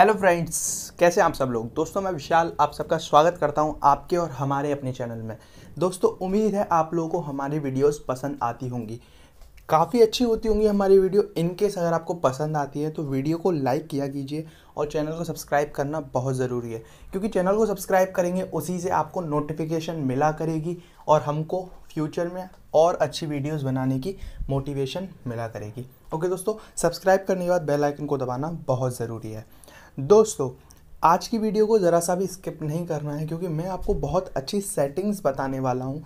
hello friends कैसे आप सब लोग दोस्तों मैं विशाल आप सबका स्वागत करता हूं आपके और हमारे अपने चैनल में दोस्तों उम्मीद है आप लोगों को हमारी वीडियोस पसंद आती होंगी काफ़ी अच्छी होती होंगी हमारी वीडियो इनकेस अगर आपको पसंद आती है तो वीडियो को लाइक किया कीजिए और चैनल को सब्सक्राइब करना बहुत ज़रूरी है क्योंकि चैनल को सब्सक्राइब करेंगे उसी से आपको नोटिफिकेशन मिला करेगी और हमको फ्यूचर में और अच्छी वीडियोस बनाने की मोटिवेशन मिला करेगी ओके दोस्तों सब्सक्राइब करने के बाद बेल आइकन को दबाना बहुत ज़रूरी है दोस्तों आज की वीडियो को ज़रा सा भी स्किप नहीं करना है क्योंकि मैं आपको बहुत अच्छी सेटिंग्स बताने वाला हूँ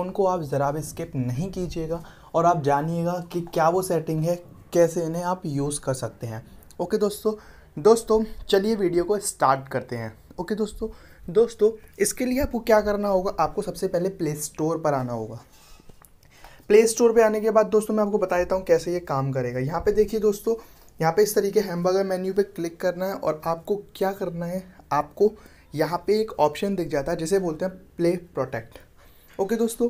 उनको आप ज़रा भी स्किप नहीं कीजिएगा और आप जानिएगा कि क्या वो सेटिंग है कैसे इन्हें आप यूज़ कर सकते हैं ओके दोस्तों दोस्तों चलिए वीडियो को स्टार्ट करते हैं ओके दोस्तों दोस्तों इसके लिए आपको क्या करना होगा आपको सबसे पहले प्ले स्टोर पर आना होगा प्ले स्टोर पर आने के बाद दोस्तों मैं आपको बता देता हूँ कैसे ये काम करेगा यहाँ पर देखिए दोस्तों यहाँ पे इस तरीके हैमबर्गर मेन्यू पे क्लिक करना है और आपको क्या करना है आपको यहाँ पे एक ऑप्शन दिख जाता है जिसे बोलते हैं प्ले प्रोटेक्ट ओके दोस्तों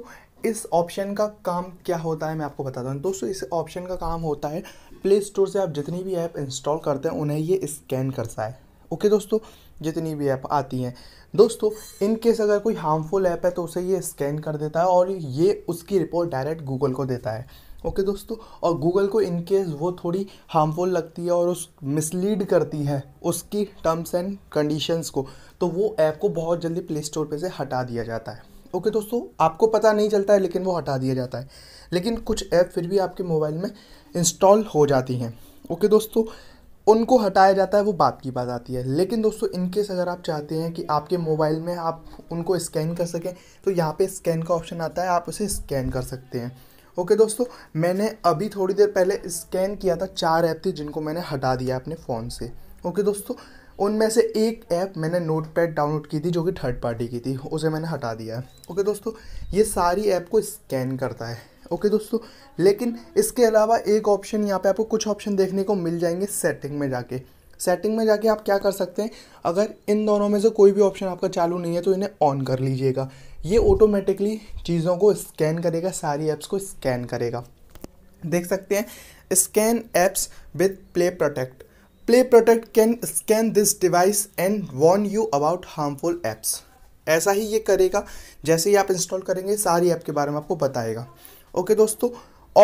इस ऑप्शन का काम क्या होता है मैं आपको बताता हूँ दोस्तों इस ऑप्शन का काम होता है प्ले स्टोर से आप जितनी भी ऐप इंस्टॉल करते हैं उन्हें ये स्कैन करता है ओके दोस्तों जितनी भी ऐप आती हैं दोस्तों इन केस अगर कोई हार्मफुल ऐप है तो उसे ये स्कैन कर देता है और ये उसकी रिपोर्ट डायरेक्ट गूगल को देता है ओके दोस्तों और गूगल को इन केस वो थोड़ी हार्मफुल लगती है और उस मिसलीड करती है उसकी टर्म्स एंड कंडीशंस को तो वो ऐप को बहुत जल्दी प्ले स्टोर पर से हटा दिया जाता है ओके दोस्तों आपको पता नहीं चलता है लेकिन वो हटा दिया जाता है लेकिन कुछ ऐप फिर भी आपके मोबाइल में इंस्टॉल हो जाती हैं ओके दोस्तों उनको हटाया जाता है वो बात की बात आती है लेकिन दोस्तों इनकेस अगर आप चाहते हैं कि आपके मोबाइल में आप उनको स्कैन कर सकें तो यहाँ पे स्कैन का ऑप्शन आता है आप उसे स्कैन कर सकते हैं ओके दोस्तों मैंने अभी थोड़ी देर पहले स्कैन किया था चार ऐप थी जिनको मैंने हटा दिया अपने फ़ोन से ओके दोस्तों उनमें से एक ऐप मैंने नोट पैड डाउनलोड की थी जो कि थर्ड पार्टी की थी उसे मैंने हटा दिया है ओके दोस्तों ये सारी ऐप को स्कैन करता है ओके दोस्तों लेकिन इसके अलावा एक ऑप्शन यहाँ पे आपको कुछ ऑप्शन देखने को मिल जाएंगे सेटिंग में जाके सेटिंग में जाके आप क्या कर सकते हैं अगर इन दोनों में से कोई भी ऑप्शन आपका चालू नहीं है तो इन्हें ऑन कर लीजिएगा ये ऑटोमेटिकली चीज़ों को स्कैन करेगा सारी ऐप्स को स्कैन करेगा देख सकते हैं scan apps with Play Protect Play Protect can scan this device and warn you about harmful apps ऐसा ही ये करेगा जैसे ही आप इंस्टॉल करेंगे सारी ऐप के बारे में आपको बताएगा ओके दोस्तों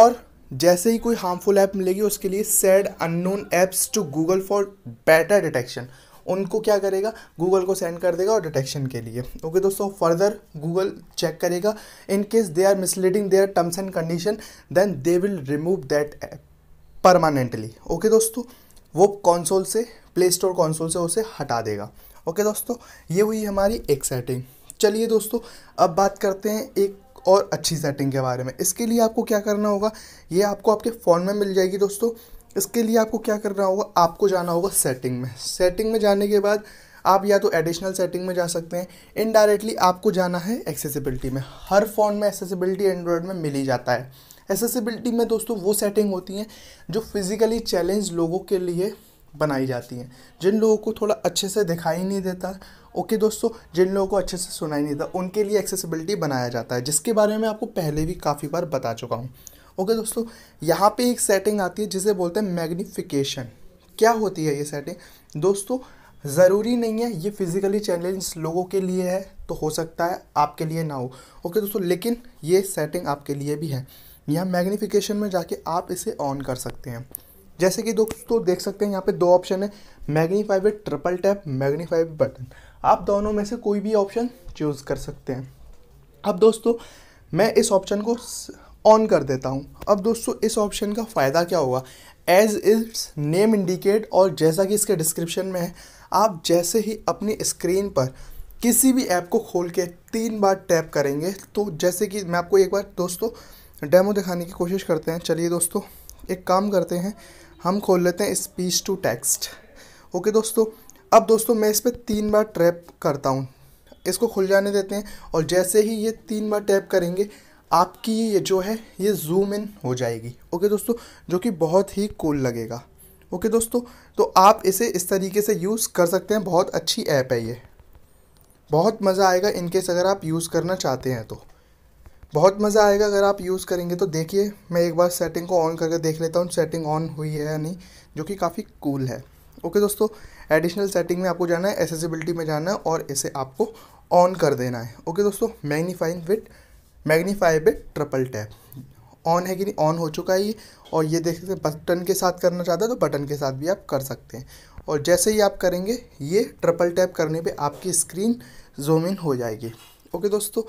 और जैसे ही कोई हार्मफुल ऐप मिलेगी उसके लिए send unknown apps to Google for better detection उनको क्या करेगा गूगल को सेंड कर देगा और डिटेक्शन के लिए ओके okay, दोस्तों फर्दर गूगल चेक करेगा in case they are misleading their terms and condition then they will remove that app permanently okay दोस्तों वो कॉन्सोल से प्ले स्टोर कॉन्सोल से उसे हटा देगा ओके okay, दोस्तों ये हुई हमारी एक सेटिंग चलिए दोस्तों अब बात करते हैं एक और अच्छी सेटिंग के बारे में इसके लिए आपको क्या करना होगा ये आपको आपके फ़ोन में मिल जाएगी दोस्तों इसके लिए आपको क्या करना होगा आपको जाना होगा सेटिंग में सेटिंग में जाने के बाद आप या तो एडिशनल सेटिंग में जा सकते हैं इनडायरेक्टली आपको जाना है एक्सेसिबिलिटी में हर फ़ोन में एक्सेसिबिलिटी एंड्रॉयड में मिल ही जाता है एक्सेसिबिलिटी में दोस्तों वो सेटिंग होती हैं जो फिज़िकली चैलेंज लोगों के लिए बनाई जाती हैं जिन लोगों को थोड़ा अच्छे से दिखाई नहीं देता ओके दोस्तों जिन लोगों को अच्छे से सुनाई नहीं देता उनके लिए एक्सेसिबिलिटी बनाया जाता है जिसके बारे में आपको पहले भी काफ़ी बार बता चुका हूँ ओके दोस्तों यहाँ पे एक सेटिंग आती है जिसे बोलते हैं मैग्नीफिकेशन क्या होती है ये सेटिंग दोस्तों ज़रूरी नहीं है ये फिज़िकली चैलेंज लोगों के लिए है तो हो सकता है आपके लिए ना हो ओके दोस्तों लेकिन ये सेटिंग आपके लिए भी है यहाँ मैग्नीफिकेशन में जाके आप इसे ऑन कर सकते हैं जैसे कि दोस्तों देख सकते हैं यहाँ पे दो ऑप्शन है magnify with triple tap magnify button आप दोनों में से कोई भी ऑप्शन चूज़ कर सकते हैं अब दोस्तों मैं इस ऑप्शन को ऑन कर देता हूँ अब दोस्तों इस ऑप्शन का फ़ायदा क्या होगा एज इट्स नेम इंडिकेट और जैसा कि इसके डिस्क्रिप्शन में है आप जैसे ही अपनी स्क्रीन पर किसी भी ऐप को खोल के तीन बार टैप करेंगे तो जैसे कि मैं आपको एक बार दोस्तों डेमो दिखाने की कोशिश करते हैं चलिए दोस्तों एक काम करते हैं हम खोल लेते हैं स्पीच टू टेक्स्ट ओके दोस्तों अब दोस्तों मैं इस पर तीन बार टैप करता हूँ इसको खुल जाने देते हैं और जैसे ही ये तीन बार टैप करेंगे आपकी ये जो है ये जूम इन हो जाएगी ओके दोस्तों जो कि बहुत ही कूल लगेगा ओके दोस्तों तो आप इसे इस तरीके से यूज़ कर सकते हैं बहुत अच्छी ऐप है ये बहुत मज़ा आएगा इनकेस अगर आप यूज़ करना चाहते हैं तो बहुत मज़ा आएगा अगर आप यूज़ करेंगे तो देखिए मैं एक बार सेटिंग को ऑन करके देख लेता हूँ सेटिंग ऑन हुई है या नहीं जो कि काफ़ी कूल है ओके दोस्तों एडिशनल सेटिंग में आपको जाना है एसेसिबिलिटी में जाना है और इसे आपको ऑन कर देना है ओके दोस्तों मैग्नीफाइंग विथ मैग्नीफाई पे ट्रिपल टैप ऑन है कि नहीं ऑन हो चुका है ये और ये देख सकते बटन के साथ करना चाहते है तो बटन के साथ भी आप कर सकते हैं और जैसे ही आप करेंगे ये ट्रिपल टैप करने पे आपकी स्क्रीन जूम इन हो जाएगी ओके दोस्तों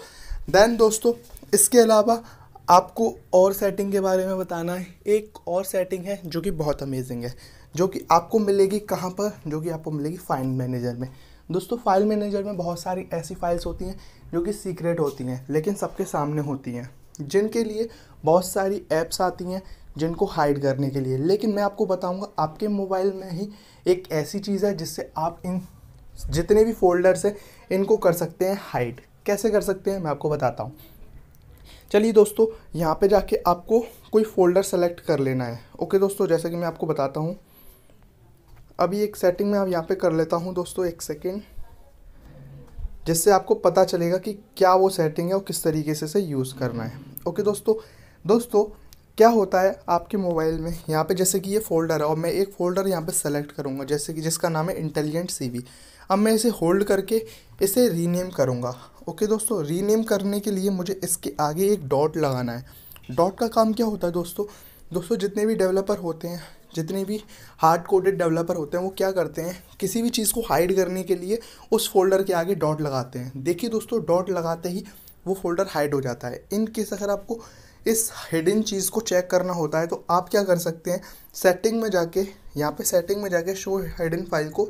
देन दोस्तों इसके अलावा आपको और सेटिंग के बारे में बताना है एक और सेटिंग है जो कि बहुत अमेजिंग है जो कि आपको मिलेगी कहाँ पर जो कि आपको मिलेगी फाइंड मैनेजर में दोस्तों फाइल मैनेजर में बहुत सारी ऐसी फाइल्स होती हैं जो कि सीक्रेट होती हैं लेकिन सबके सामने होती हैं जिनके लिए बहुत सारी ऐप्स आती हैं जिनको हाइड करने के लिए लेकिन मैं आपको बताऊंगा आपके मोबाइल में ही एक ऐसी चीज़ है जिससे आप इन जितने भी फोल्डर्स हैं इनको कर सकते हैं हाइड कैसे कर सकते हैं मैं आपको बताता हूँ चलिए दोस्तों यहाँ पे जाके आपको कोई फ़ोल्डर सेलेक्ट कर लेना है ओके दोस्तों जैसे कि मैं आपको बताता हूँ अभी एक सेटिंग में अब यहाँ पे कर लेता हूँ दोस्तों एक सेकेंड जिससे आपको पता चलेगा कि क्या वो सेटिंग है और किस तरीके से इसे यूज़ करना है ओके दोस्तों दोस्तों क्या होता है आपके मोबाइल में यहाँ पे जैसे कि ये फोल्डर है और मैं एक फ़ोल्डर यहाँ पे सेलेक्ट करूँगा जैसे कि जिसका नाम है इंटेलिजेंट सी अब मैं इसे होल्ड करके इसे रीनेम करूँगा ओके दोस्तों रीनेम करने के लिए मुझे इसके आगे एक डॉट लगाना है डॉट का काम क्या होता है दोस्तों दोस्तों जितने भी डेवलपर होते हैं जितने भी हार्ड कोडेड डेवलपर होते हैं वो क्या करते हैं किसी भी चीज़ को हाइड करने के लिए उस फोल्डर के आगे डॉट लगाते हैं देखिए दोस्तों डॉट लगाते ही वो फोल्डर हाइड हो जाता है इन केस अगर आपको इस हिडन चीज़ को चेक करना होता है तो आप क्या कर सकते हैं सेटिंग में जाके यहाँ पे सेटिंग में जाके शो हिडन फाइल को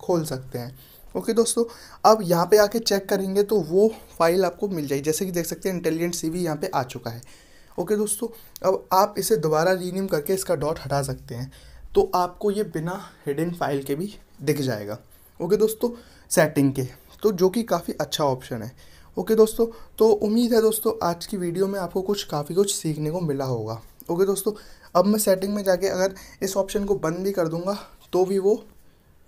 खोल सकते हैं ओके okay, दोस्तों अब यहाँ पे आके चेक करेंगे तो वो फाइल आपको मिल जाएगी जैसे कि देख सकते हैं इंटेलिजेंट सी यहाँ पर आ चुका है ओके दोस्तों अब आप इसे दोबारा रीनेम करके इसका डॉट हटा सकते हैं तो आपको ये बिना हिडन फाइल के भी दिख जाएगा ओके दोस्तों सेटिंग के तो जो कि काफ़ी अच्छा ऑप्शन है ओके दोस्तों तो उम्मीद है दोस्तों आज की वीडियो में आपको कुछ काफ़ी कुछ सीखने को मिला होगा ओके दोस्तों अब मैं सेटिंग में जाके अगर इस ऑप्शन को बंद भी कर दूंगा तो भी वो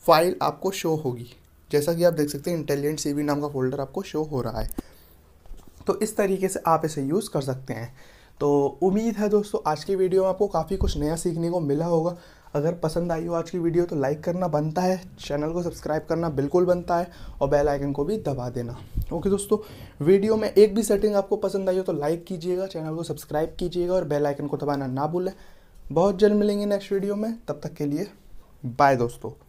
फाइल आपको शो होगी जैसा कि आप देख सकते हैं इंटेलिजेंट सी नाम का फोल्डर आपको शो हो रहा है तो इस तरीके से आप इसे यूज़ कर सकते हैं तो उम्मीद है दोस्तों आज की वीडियो में आपको काफ़ी कुछ नया सीखने को मिला होगा अगर पसंद आई हो आज की वीडियो तो लाइक करना बनता है चैनल को सब्सक्राइब करना बिल्कुल बनता है और बेल आइकन को भी दबा देना ओके दोस्तों वीडियो में एक भी सेटिंग आपको पसंद आई हो तो लाइक कीजिएगा चैनल को सब्सक्राइब कीजिएगा और बेल आइकन को दबाना ना भूलें बहुत जल्द मिलेंगे नेक्स्ट वीडियो में तब तक के लिए बाय दोस्तों